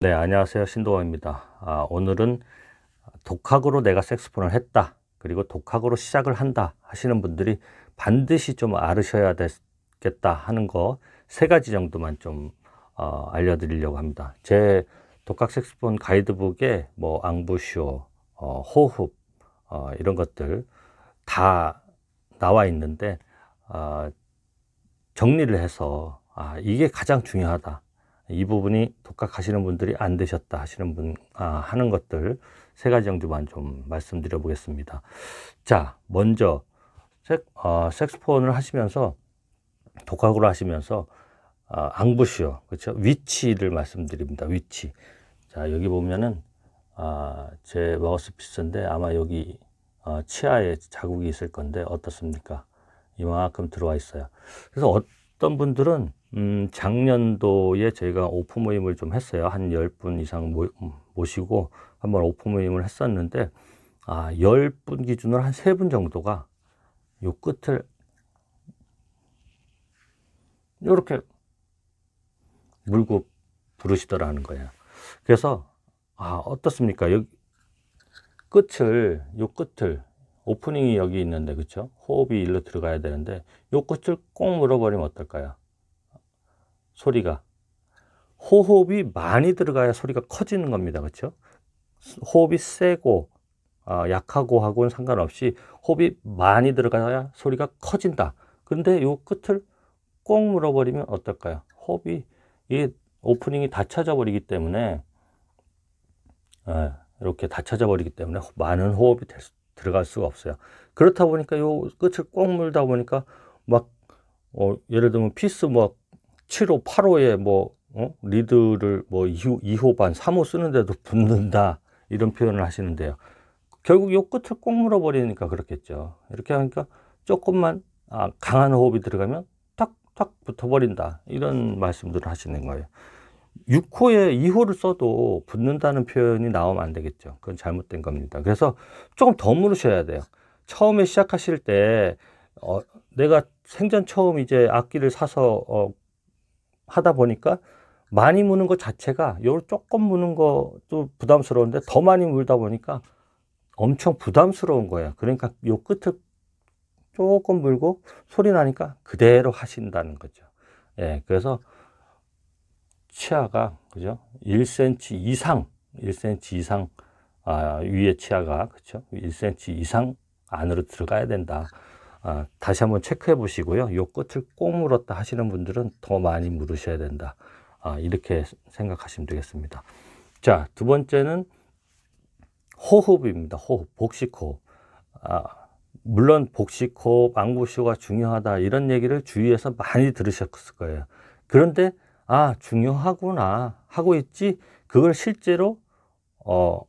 네, 안녕하세요. 신동호입니다. 아, 오늘은 독학으로 내가 색스폰을 했다. 그리고 독학으로 시작을 한다 하시는 분들이 반드시 좀 알으셔야 되겠다 하는 거 세 가지 정도만 좀 어, 알려드리려고 합니다. 제 독학 색스폰 가이드북에 뭐 앙부쇼, 어, 호흡 어, 이런 것들 다 나와 있는데 아, 정리를 해서 아, 이게 가장 중요하다. 이 부분이 독학하시는 분들이 안 되셨다 하시는 분 아, 하는 것들 세 가지 정도만 좀 말씀드려 보겠습니다. 자, 먼저 색, 어, 색스폰을 하시면서 독학으로 하시면서 어, 아, 앙부시오 그렇죠? 위치를 말씀드립니다. 위치. 자, 여기 보면은 아, 제 마우스피스인데 아마 여기 어, 치아에 자국이 있을 건데 어떻습니까? 이만큼 들어와 있어요. 그래서 어떤 분들은 음, 작년도에 저희가 오프 모임을 좀 했어요. 한1 0분 이상 모, 음, 모시고 한번 오프 모임을 했었는데, 아, 10분 기준으로 한3분 정도가 요 끝을 이렇게 물고 부르시더라는 거예요. 그래서, 아, 어떻습니까? 여기 끝을, 요 끝을, 오프닝이 여기 있는데, 그쵸? 호흡이 일로 들어가야 되는데, 요 끝을 꼭 물어버리면 어떨까요? 소리가. 호흡이 많이 들어가야 소리가 커지는 겁니다. 그렇죠? 호흡이 세고 어, 약하고 하고는 상관없이 호흡이 많이 들어가야 소리가 커진다. 그런데 요 끝을 꼭 물어버리면 어떨까요? 호흡이 이 오프닝이 닫혀져 버리기 때문에 에, 예, 이렇게 닫혀져 버리기 때문에 많은 호흡이 될, 들어갈 수가 없어요. 그렇다 보니까 요 끝을 꼭 물다 보니까 막 어, 예를 들면 피스 막 뭐 7호, 8호에 뭐 어? 리드를 뭐 2호, 2호 반, 3호 쓰는데도 붙는다 이런 표현을 하시는데요. 결국 요 끝을 꼭 물어버리니까 그렇겠죠. 이렇게 하니까 조금만 아, 강한 호흡이 들어가면 탁탁 붙어버린다 이런 말씀들을 하시는 거예요. 6호에 2호를 써도 붙는다는 표현이 나오면 안 되겠죠. 그건 잘못된 겁니다. 그래서 조금 더 물으셔야 돼요. 처음에 시작하실 때 어, 내가 생전 처음 이제 악기를 사서 어, 하다 보니까 많이 무는 것 자체가 요걸 조금 무는 것도 부담스러운데 더 많이 물다 보니까 엄청 부담스러운 거예요. 그러니까 요 끝을 조금 물고 소리 나니까 그대로 하신다는 거죠. 예, 그래서 치아가 그죠? 1cm 이상, 1cm 이상 아, 위에 치아가 그렇죠? 1cm 이상 안으로 들어가야 된다. 아, 다시 한번 체크해 보시고요. 요 끝을 꼭 물었다 하시는 분들은 더 많이 물으셔야 된다. 아, 이렇게 생각하시면 되겠습니다. 자, 두 번째는 호흡입니다. 호흡, 복식호흡. 아, 물론 복식호흡, 안구시호가 중요하다 이런 얘기를 주위에서 많이 들으셨을 거예요. 그런데 아, 중요하구나 하고 있지 그걸 실제로 어,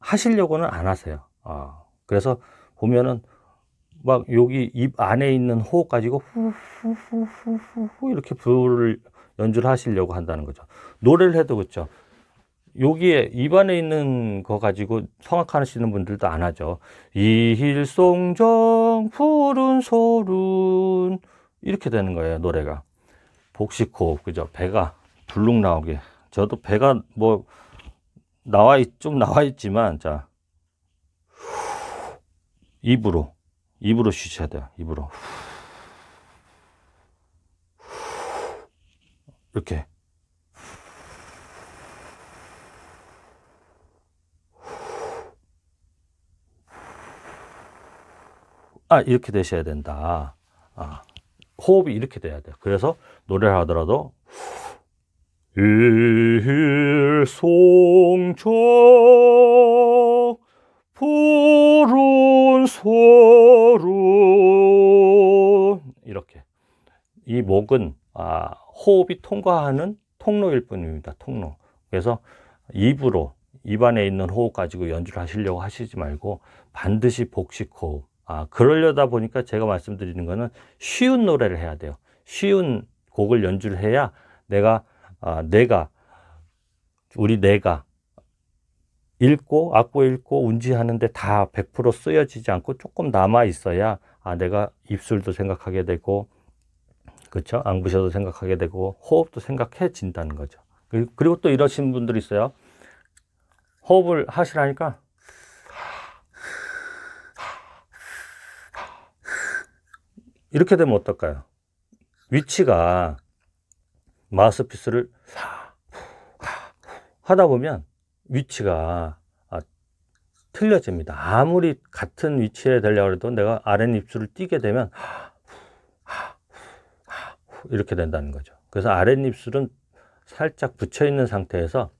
하시려고는 안 하세요. 아, 그래서 보면은 막 여기 입 안에 있는 호흡 가지고 후후후후후 이렇게 불을 연주를 하시려고 한다는 거죠. 노래를 해도 그렇죠. 여기에 입안에 있는 거 가지고 성악하시는 분들도 안 하죠. 이힐송정 푸른 소른 이렇게 되는 거예요 노래가 복식호흡 그죠 배가 불룩 나오게 저도 배가 뭐 나와 있, 좀 나와 있지만 자 입으로 입으로 쉬셔야 돼요. 입으로. 이렇게. 아, 이렇게 되셔야 된다. 아, 호흡이 이렇게 돼야 돼요. 그래서 노래를 하더라도 일송천 소론 소론 이렇게 이 목은 아, 호흡이 통과하는 통로일 뿐입니다. 통로. 그래서 입으로 입안에 있는 호흡 가지고 연주를 하시려고 하시지 말고 반드시 복식 호흡. 아, 그러려다 보니까 제가 말씀드리는 거는 쉬운 노래를 해야 돼요. 쉬운 곡을 연주를 해야 내가 아, 내가 우리 내가 읽고 악보 읽고 운지하는데 다 100% 쓰여지지 않고 조금 남아 있어야 아 내가 입술도 생각하게 되고 그렇죠? 앙부셔도 생각하게 되고 호흡도 생각해진다는 거죠. 그리고 또 이러신 분들이 있어요. 호흡을 하시라니까 이렇게 되면 어떨까요? 위치가 마우스피스를 하다 보면 위치가 아, 틀려집니다. 아무리 같은 위치에 되려고 해도 내가 아랫입술을 띄게 되면 이렇게 된다는 거죠. 그래서 아랫입술은 살짝 붙여 있는 상태에서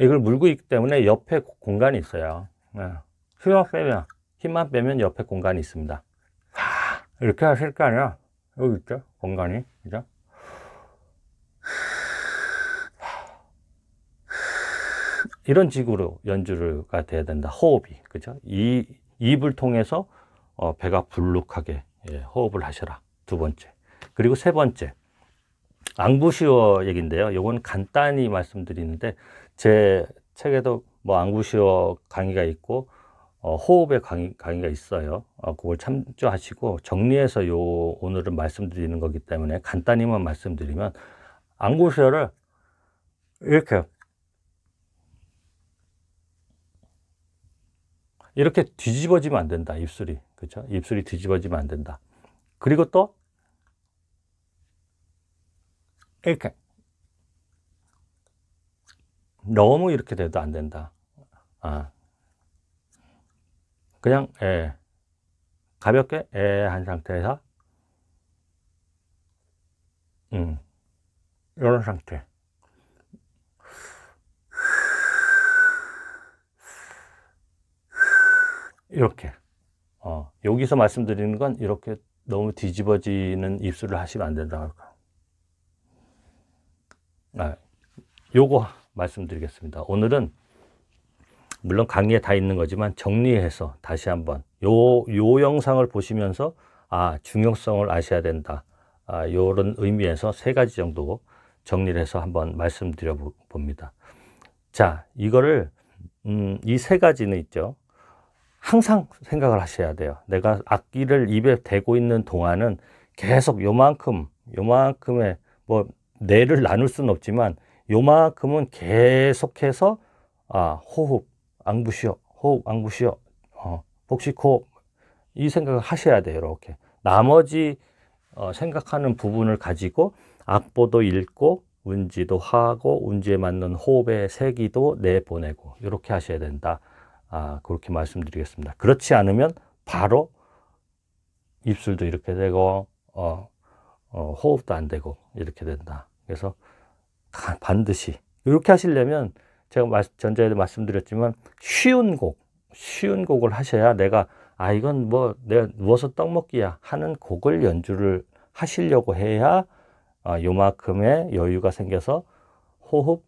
이걸 물고 있기 때문에 옆에 공간이 있어요. 힘만 빼면 힘만 빼면 옆에 공간이 있습니다. 이렇게 하실 거 아니야? 여기 있죠? 공간이. 그죠? 이런 식으로 연주가 돼야 된다. 호흡이. 그죠? 이, 입을 통해서 어, 배가 불룩하게 예, 호흡을 하셔라. 두 번째. 그리고 세 번째. 앙부시어 얘긴데요. 요건 간단히 말씀드리는데 제 책에도 뭐 앙부시어 강의가 있고 어, 호흡의 강의, 강의가 있어요. 어, 그걸 참조하시고 정리해서 요 오늘은 말씀드리는 거기 때문에 간단히만 말씀드리면 앙부시어를 이렇게 이렇게 뒤집어지면 안 된다. 입술이. 그렇죠? 입술이 뒤집어지면 안 된다. 그리고 또 이렇게 너무 이렇게 돼도 안 된다. 아. 그냥 에 가볍게 에 한 상태에서 음. 이런 상태. 이렇게 어, 여기서 말씀드리는 건 이렇게 너무 뒤집어지는 입술을 하시면 안 된다고 아, 요거 말씀드리겠습니다 오늘은 물론 강의에 다 있는 거지만 정리해서 다시 한번 요, 요 영상을 보시면서 아 중요성을 아셔야 된다 아, 이런 의미에서 세 가지 정도 정리를 해서 한번 말씀드려 봅니다 자 이거를 음, 이 세 가지는 있죠 항상 생각을 하셔야 돼요. 내가 악기를 입에 대고 있는 동안은 계속 요만큼, 요만큼의 뭐 뇌를 나눌 수는 없지만 요만큼은 계속해서 아 호흡 앙부시오, 호흡 앙부시오, 어, 복식호흡 이 생각을 하셔야 돼요. 이렇게 나머지 어, 생각하는 부분을 가지고 악보도 읽고 운지도 하고 운지에 맞는 호흡의 세기도 내보내고 이렇게 하셔야 된다. 아, 그렇게 말씀드리겠습니다. 그렇지 않으면 바로 입술도 이렇게 되고, 어, 어, 호흡도 안 되고, 이렇게 된다. 그래서 반드시, 이렇게 하시려면 제가 마, 전자에도 말씀드렸지만 쉬운 곡, 쉬운 곡을 하셔야 내가 아, 이건 뭐 내가 누워서 떡 먹기야 하는 곡을 연주를 하시려고 해야 아, 요만큼의 여유가 생겨서 호흡,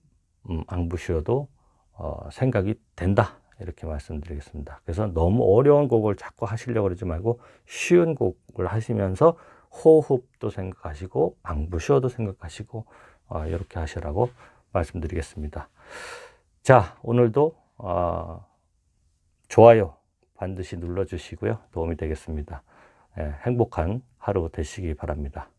음, 안부셔도 어, 생각이 된다. 이렇게 말씀드리겠습니다. 그래서 너무 어려운 곡을 자꾸 하시려고 그러지 말고 쉬운 곡을 하시면서 호흡도 생각하시고 앙부쉬어도 생각하시고 어, 이렇게 하시라고 말씀드리겠습니다. 자 오늘도 어, 좋아요 반드시 눌러주시고요 도움이 되겠습니다. 예, 행복한 하루 되시기 바랍니다.